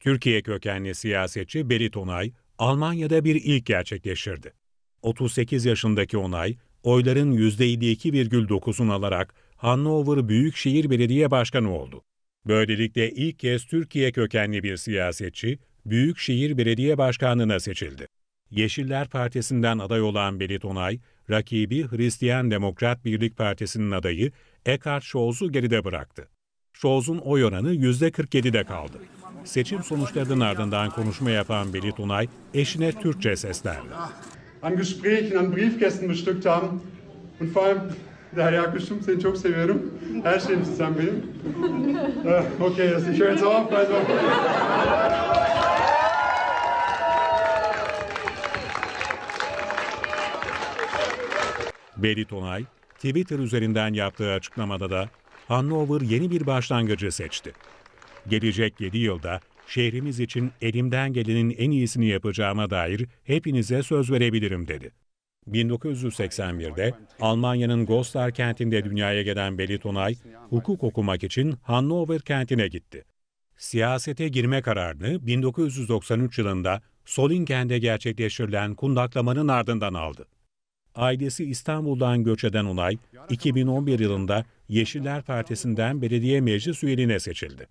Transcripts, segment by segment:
Türkiye kökenli siyasetçi Berit Onay, Almanya'da bir ilk gerçekleştirdi. 38 yaşındaki Onay, oyların %52,9'unu alarak Hannover Büyükşehir Belediye Başkanı oldu. Böylelikle ilk kez Türkiye kökenli bir siyasetçi Büyükşehir Belediye Başkanlığına seçildi. Yeşiller Partisi'nden aday olan Berit Onay, rakibi Hristiyan Demokrat Birlik Partisi'nin adayı Eckhard Scholz'u geride bıraktı. Scholz'un oy oranı %47'de kaldı. Seçim sonuçlarının ardından konuşma yapan Veli Tunay eşine Türkçe seslendi. An Gesprächen, an Briefkästen bestückt haben und vor allem der Derya kuşum seni çok seviyorum. Her şeyimsin zusammen benim. Äh, okay, das ist schön so. Also. Berit Tonay, Twitter üzerinden yaptığı açıklamada da Hannover yeni bir başlangıcı seçti. Gelecek 7 yılda şehrimiz için elimden gelenin en iyisini yapacağıma dair hepinize söz verebilirim dedi. 1981'de Almanya'nın Goslar kentinde dünyaya gelen Belitonay, hukuk okumak için Hannover kentine gitti. Siyasete girme kararını 1993 yılında Solingen'de gerçekleştirilen kundaklamanın ardından aldı. Ailesi İstanbul'dan göç eden Onay, 2011 yılında Yeşiller Partisi'nden belediye meclis üyeliğine seçildi.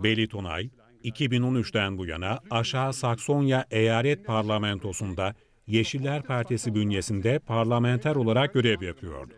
Belitonay, 2013'ten bu yana Aşağı Saksonya Eyalet Parlamentosu'nda Yeşiller Partisi bünyesinde parlamenter olarak görev yapıyordu.